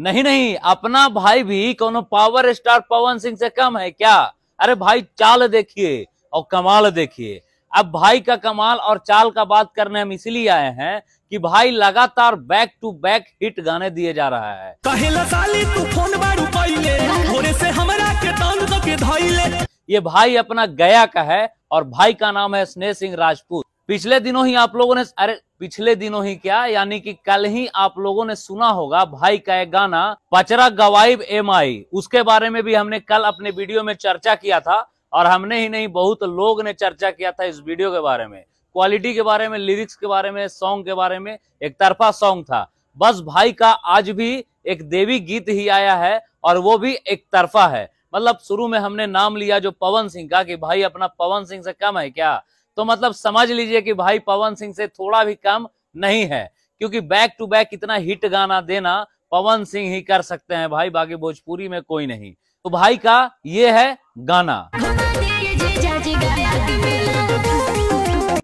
नहीं नहीं अपना भाई भी कोनो पावर स्टार पवन सिंह से कम है क्या अरे भाई चाल देखिए और कमाल देखिए अब भाई का कमाल और चाल का बात करने हम इसलिए आए हैं कि भाई लगातार बैक टू बैक हिट गाने दिए जा रहा है ये भाई अपना गया का है और भाई का नाम है स्नेह सिंह राजपूत पिछले दिनों ही आप लोगों ने अरे पिछले दिनों ही क्या यानी कि कल ही आप लोगों ने सुना होगा भाई का एक गाना पचरा गवाइब एम आई उसके बारे में भी हमने कल अपने वीडियो में चर्चा किया था और हमने ही नहीं बहुत लोग ने चर्चा किया था इस वीडियो के बारे में क्वालिटी के बारे में लिरिक्स के बारे में सॉन्ग के बारे में एक तरफा सॉन्ग था बस भाई का आज भी एक देवी गीत ही आया है और वो भी एक तरफा है मतलब शुरू में हमने नाम लिया जो पवन सिंह का कि भाई अपना पवन सिंह से कम है क्या तो मतलब समझ लीजिए कि भाई पवन सिंह से थोड़ा भी कम नहीं है क्योंकि बैक टू बैक इतना हिट गाना देना पवन सिंह ही कर सकते हैं भाई बागी भोजपुरी में कोई नहीं तो भाई का ये है गाना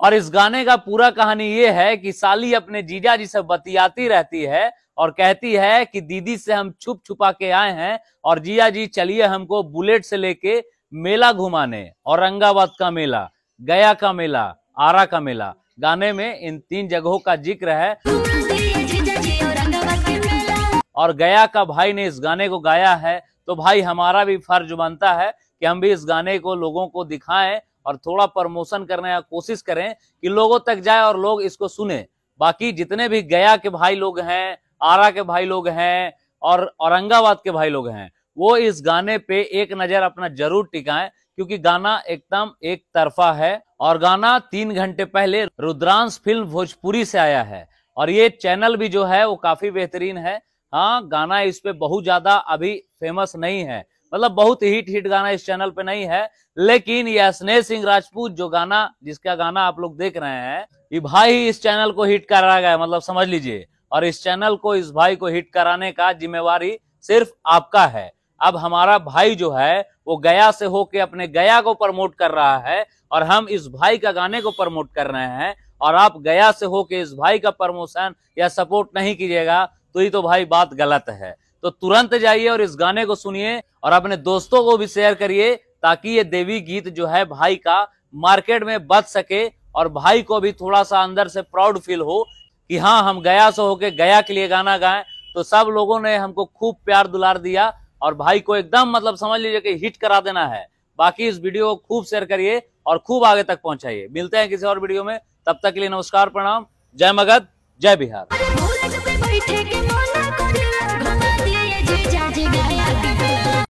और इस गाने का पूरा कहानी ये है कि साली अपने जीजा जी से बतियाती रहती है और कहती है कि दीदी से हम छुप छुपा के आए हैं और जिया जी चलिए हमको बुलेट से लेके मेला घुमाने औरंगाबाद का मेला गया का मेला आरा का मेला गाने में इन तीन जगहों का जिक्र है और गया का भाई ने इस गाने को गाया है तो भाई हमारा भी फर्ज बनता है कि हम भी इस गाने को लोगों को दिखाएं और थोड़ा प्रमोशन करने का कोशिश करें कि लोगों तक जाए और लोग इसको सुने बाकी जितने भी गया के भाई लोग हैं आरा के भाई लोग हैं और औरंगाबाद के भाई लोग हैं वो इस गाने पे एक नज़र अपना जरूर टिकाएं क्योंकि गाना एकदम एक तरफा है और गाना तीन घंटे पहले रुद्रांश फिल्म भोजपुरी से आया है और ये चैनल भी जो है वो काफी बेहतरीन है हाँ गाना इस पे बहुत ज्यादा अभी फेमस नहीं है मतलब बहुत हिट हिट गाना इस चैनल पे नहीं है लेकिन यह स्नेह सिंह राजपूत जो गाना जिसका गाना आप लोग देख रहे हैं ये भाई ही इस चैनल को हिट करा गया मतलब समझ लीजिए और इस चैनल को इस भाई को हिट कराने का जिम्मेवारी सिर्फ आपका है अब हमारा भाई जो है वो गया से होके अपने गया को प्रमोट कर रहा है और हम इस भाई का गाने को प्रमोट कर रहे हैं और आप गया से होके इस भाई का प्रमोशन या सपोर्ट नहीं कीजिएगा तो ये तो भाई बात गलत है तो तुरंत जाइए और इस गाने को सुनिए और अपने दोस्तों को भी शेयर करिए ताकि ये देवी गीत जो है भाई का मार्केट में बच सके और भाई को भी थोड़ा सा अंदर से प्राउड फील हो कि हाँ हम गया से होके गया के लिए गाना गाएं तो सब लोगों ने हमको खूब प्यार दुलार दिया और भाई को एकदम मतलब समझ लीजिए कि हिट करा देना है बाकी इस वीडियो को खूब शेयर करिए और खूब आगे तक पहुंचाइए मिलते हैं किसी और वीडियो में तब तक के लिए नमस्कार प्रणाम जय मगध जय बिहार